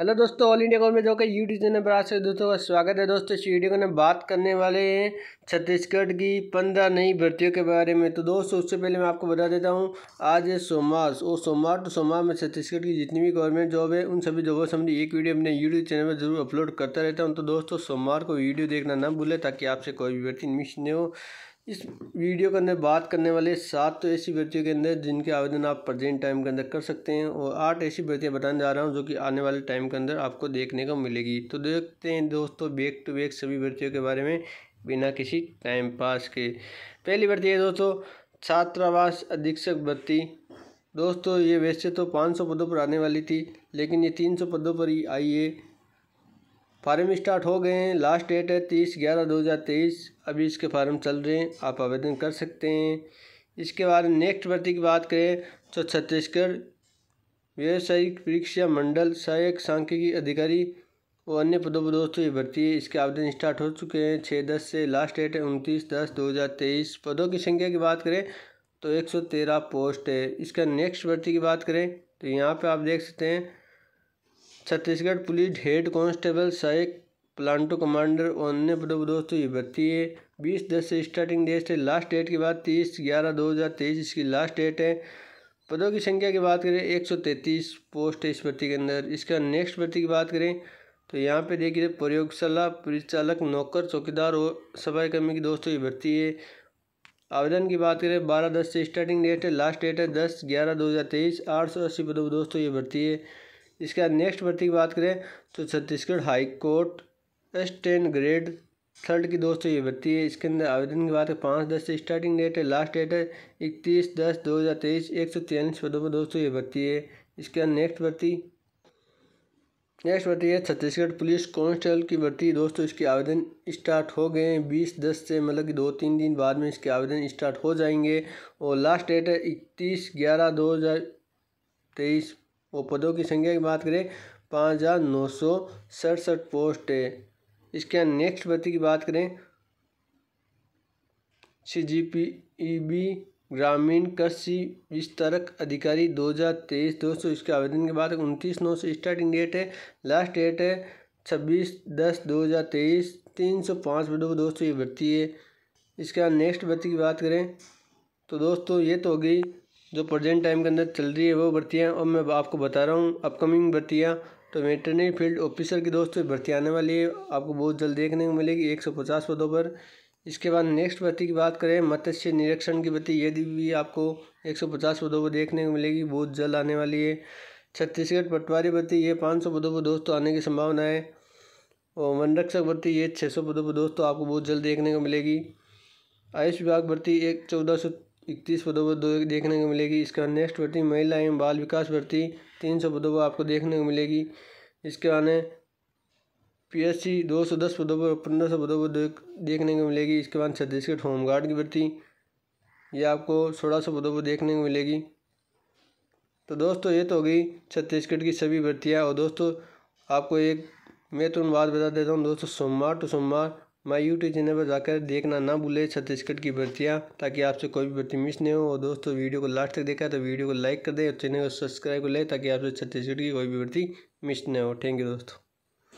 hello दोस्तों all India government job कि YouTube channel पर आज से दोस्तों का स्वागत है दोस्तों इस वीडियो में बात करने वाले हैं छत्तीसगढ़ की पंद्रह नई भर्तियों के बारे में तो दोस्तों उससे पहले मैं आपको बता देता हूं आज है सोमवार और तो सोमवार तो सोमवार में छत्तीसगढ़ की जितनी भी गवर्नमेंट जॉब है उन सभी जॉबों से एक वीडियो अपने यूट्यूब चैनल पर जरूर अपलोड करता रहता हूँ तो दोस्तों सोमवार को वीडियो देखना ना भूलें ताकि आपसे कोई भी भर्ती मिस नहीं हो इस वीडियो के अंदर बात करने वाले सात तो ऐसी भर्तियों के अंदर जिनके आवेदन आप प्रेजेंट टाइम के अंदर कर सकते हैं और आठ ऐसी भर्तियाँ बताने जा रहा हूँ जो कि आने वाले टाइम के अंदर आपको देखने को मिलेगी तो देखते हैं दोस्तों बैक टू बैक सभी भर्तियों के बारे में बिना किसी टाइम पास के पहली भर्ती है दोस्तों छात्रावास अधीक्षक भर्ती दोस्तों ये वैसे तो पाँच पदों पर आने वाली थी लेकिन ये तीन पदों पर ही आई है फार्म स्टार्ट हो गए हैं लास्ट डेट है तीस ग्यारह दो हज़ार तेईस अभी इसके फार्म चल रहे हैं आप आवेदन कर सकते हैं इसके बाद नेक्स्ट भर्ती की बात करें तो छत्तीसगढ़ व्यावसायिक परीक्षा मंडल सहायक सांख्यिकी अधिकारी और अन्य पदों पर दोस्तों ये भर्ती है इसके आवेदन स्टार्ट हो चुके हैं छः दस से लास्ट डेट है उनतीस दस दो हज़ार तेईस पदों की संख्या की बात करें तो एक सौ तेरह पोस्ट है इसका नेक्स्ट भर्ती की बात करें तो यहाँ पर आप देख सकते हैं छत्तीसगढ़ पुलिस हेड कांस्टेबल सहायक प्लांटो कमांडर और अन्य पर दोस्तों ये भर्ती है बीस दस से स्टार्टिंग डेट है लास्ट डेट के बाद तीस ग्यारह दो हज़ार तेईस इसकी लास्ट डेट है पदों की संख्या की बात करें एक सौ तैंतीस पोस्ट है इस भर्ती के अंदर इसका नेक्स्ट भर्ती की बात करें तो यहाँ पे देखिए प्रयोगशाला परिचालक नौकर चौकीदार और सफाई कर्मी की दोस्तों ये भर्ती है आवेदन की बात करें बारह दस से स्टार्टिंग डेट है लास्ट डेट है दस ग्यारह दो हज़ार तेईस आठ सौ अस्सी पदों पर दोस्तों ये भर्ती है इसके बाद नेक्स्ट भर्ती की बात करें तो Chhattisgarh high court steno grade third की दोस्तों ये भर्ती है इसके अंदर आवेदन की बात है पाँच दस से स्टार्टिंग डेट है लास्ट डेट है इकतीस दस दो हज़ार तेईस एक सौ तिरालीस पदों पर दोस्तों ये भर्ती है इसके बाद नेक्स्ट भर्ती नेक्स्ट भर्ती है छत्तीसगढ़ पुलिस कॉन्स्टेबल की भर्ती दोस्तों इसके आवेदन स्टार्ट हो गए हैं बीस दस से मतलब कि दो तीन दिन बाद में इसके आवेदन स्टार्ट हो जाएंगे और लास्ट डेट है इकतीस ग्यारह दो हज़ार तेईस और पदों की संख्या की बात करें पाँच हज़ार नौ सौ सड़सठ पोस्ट है इसके यहाँ नेक्स्ट भर्ती की बात करें सी जी पी ई बी ग्रामीण कृषि विस्तारक अधिकारी दो हज़ार तेईस दोस्तों इसके आवेदन के बाद उनतीस नौ सौ स्टार्टिंग डेट है लास्ट डेट है छब्बीस दस दो हज़ार तेईस तीन सौ पाँच पदों को दोस्तों ये भर्ती है इसके बाद नेक्स्ट भर्ती की बात करें तो दोस्तों ये तो हो गई जो प्रजेंट टाइम के अंदर चल रही है वो भर्तियाँ और मैं आपको बता रहा हूँ अपकमिंग भर्तियाँ तो वेटरनरी फील्ड ऑफिसर की दोस्तों भर्ती आने वाली है आपको बहुत जल्द देखने को मिलेगी एक सौ पचास पदों पर इसके बाद नेक्स्ट भर्ती की बात करें मत्स्य निरीक्षण की भर्ती यदि भी आपको एक सौ पचास पदों पर देखने को मिलेगी बहुत जल्द आने वाली है छत्तीसगढ़ पटवारी भर्ती ये पाँच सौ पदों पर दोस्तों आने की संभावना है और वनरक्षक भर्ती ये छः सौ पदों पर दोस्तों आपको बहुत जल्द देखने को मिलेगी आयुष विभाग भर्ती एक चौदह सौ इकतीस पदों पर देखने को मिलेगी इसका नेक्स्ट भर्ती महिला एवं बाल विकास भर्ती तीन सौ पदों पर आपको देखने को मिलेगी इसके आने पीएससी दो सौ दस पदों पर पंद्रह सौ पदों पर देखने को मिलेगी इसके बाद छत्तीसगढ़ होमगार्ड की भर्ती ये आपको सोलह सौ पदों पर देखने को मिलेगी तो दोस्तों ये तो हो गई छत्तीसगढ़ की सभी भर्तियाँ और दोस्तों आपको एक मैं तुम बात बता देता हूँ दोस्तों सोमवार टू सोमवार माय यूट्यूब चैनल पर जाकर देखना ना भूले छत्तीसगढ़ की भर्तियाँ ताकि आपसे कोई भी भर्ती मिस नहीं हो और दोस्तों वीडियो को लास्ट तक देखा तो वीडियो को लाइक कर दे और चैनल को सब्सक्राइब कर ले ताकि आपसे छत्तीसगढ़ की कोई भी भर्ती मिस नहीं हो थैंक यू दोस्तों